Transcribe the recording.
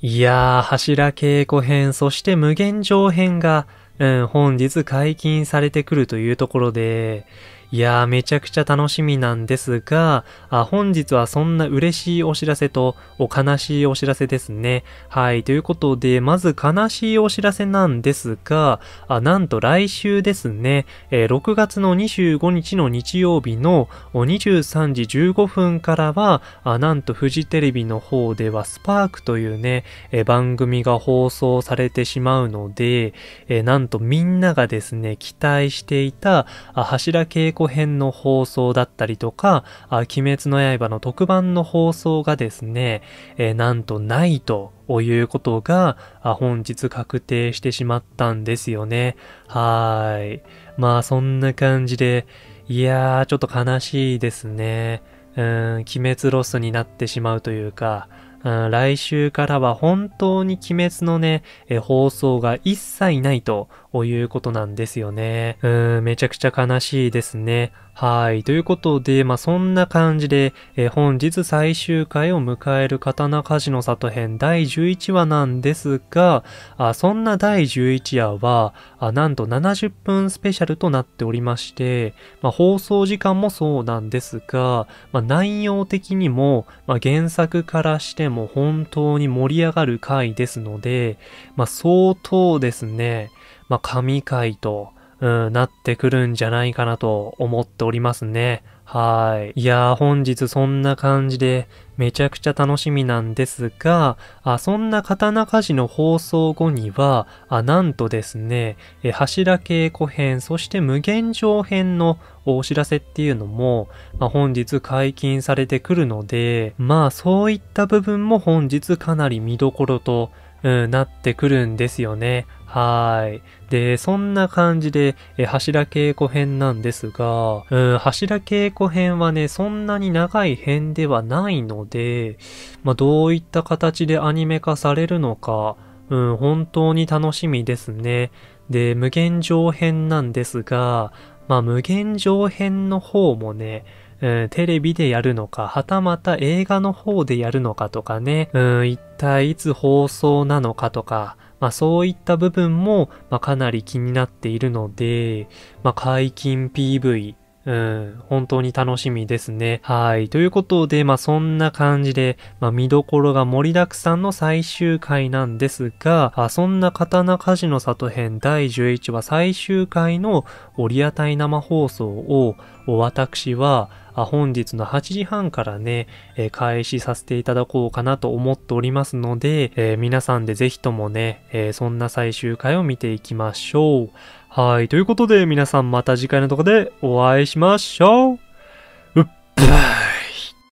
いやー、柱稽古編、そして無限上編が、うん、本日解禁されてくるというところで、いやー、めちゃくちゃ楽しみなんですが、あ本日はそんな嬉しいお知らせと、お悲しいお知らせですね。はい、ということで、まず悲しいお知らせなんですが、あなんと来週ですね、えー、6月の25日の日曜日の23時15分からは、あなんとフジテレビの方ではスパークというね、えー、番組が放送されてしまうので、えー、なんとみんながですね、期待していた、あ柱稽古コ編の放送だったりとか、あ鬼滅の刃の特番の放送がですね、えー、なんとないということが、あ本日確定してしまったんですよね。はーい。まあそんな感じで、いやー、ちょっと悲しいですね。うん、鬼滅ロスになってしまうというか、うん、来週からは本当に鬼滅のね、放送が一切ないとということなんですよね。うーん、めちゃくちゃ悲しいですね。はい。ということで、まあ、そんな感じで、えー、本日最終回を迎える刀鍛冶の里編第11話なんですが、あそんな第11話はあ、なんと70分スペシャルとなっておりまして、まあ、放送時間もそうなんですが、まあ、内容的にも、ま原作からしても本当に盛り上がる回ですので、ま相当ですね、まあ、神回と、うん、なってくるんじゃないかなと思っておりますね。はい。いやー、本日そんな感じで、めちゃくちゃ楽しみなんですが、あそんな刀鍛冶の放送後には、あなんとですね、え柱稽古編、そして無限上編のお知らせっていうのも、まあ、本日解禁されてくるので、まあそういった部分も本日かなり見どころと、うん、なってくるんですよね。はい。で、そんな感じで、え柱稽古編なんですが、うん、柱稽古編はね、そんなに長い編ではないので、まあ、どういった形でアニメ化されるのか、うん、本当に楽しみですね。で、無限上編なんですが、まあ、無限上編の方もね、ん、テレビでやるのか、はたまた映画の方でやるのかとかね、うん、一体いつ放送なのかとか、まあそういった部分も、まあ、かなり気になっているので、まあ解禁 PV、うん、本当に楽しみですね。はい。ということで、まあ、そんな感じで、まあ、見どころが盛りだくさんの最終回なんですが、あそんな刀鍛冶の里編第11話最終回のオリアタイ生放送を、私は、本日の8時半からね、えー、開始させていただこうかなと思っておりますので、えー、皆さんでぜひともね、えー、そんな最終回を見ていきましょう。はい。ということで、皆さんまた次回の動画でお会いしましょう。うっばい。